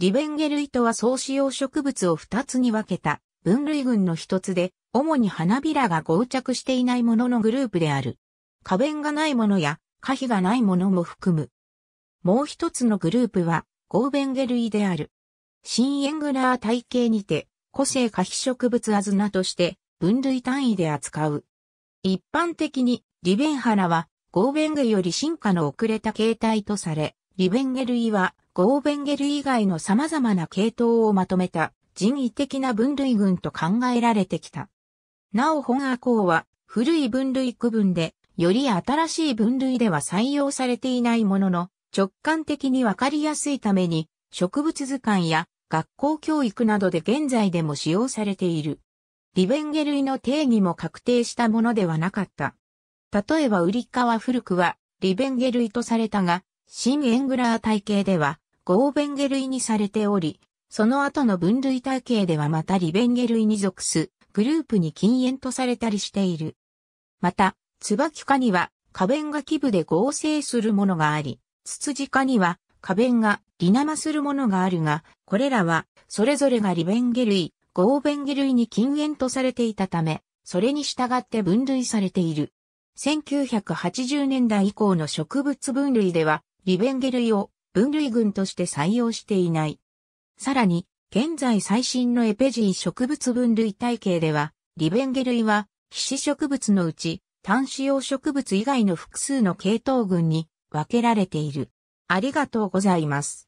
リベンゲルとは総使用植物を二つに分けた分類群の一つで、主に花びらが合着していないもののグループである。花弁がないものや花皮がないものも含む。もう一つのグループは、合弁ゲ類である。新エングラー体系にて、個性可皮植物アズナとして分類単位で扱う。一般的に、リベンハラは、合弁ゲより進化の遅れた形態とされ、リベンゲルイは、ゴーベンゲル以外の様々な系統をまとめた人為的な分類群と考えられてきた。なお本ー項は、古い分類区分で、より新しい分類では採用されていないものの、直感的にわかりやすいために、植物図鑑や学校教育などで現在でも使用されている。リベンゲ類の定義も確定したものではなかった。例えばウリカは古くはリベンゲ類とされたが、シン・エングラー体系では、ゴーベンゲ類にされており、その後の分類体系ではまたリベンゲ類に属すグループに禁煙とされたりしている。また、ツバキ科には花弁が基部で合成するものがあり、ツツジ科には花弁がリナマするものがあるが、これらはそれぞれがリベンゲ類、ゴーベンゲ類に禁煙とされていたため、それに従って分類されている。1980年代以降の植物分類では、リベンゲ類を分類群として採用していない。さらに、現在最新のエペジー植物分類体系では、リベンゲ類は、皮脂植物のうち、単子葉植物以外の複数の系統群に分けられている。ありがとうございます。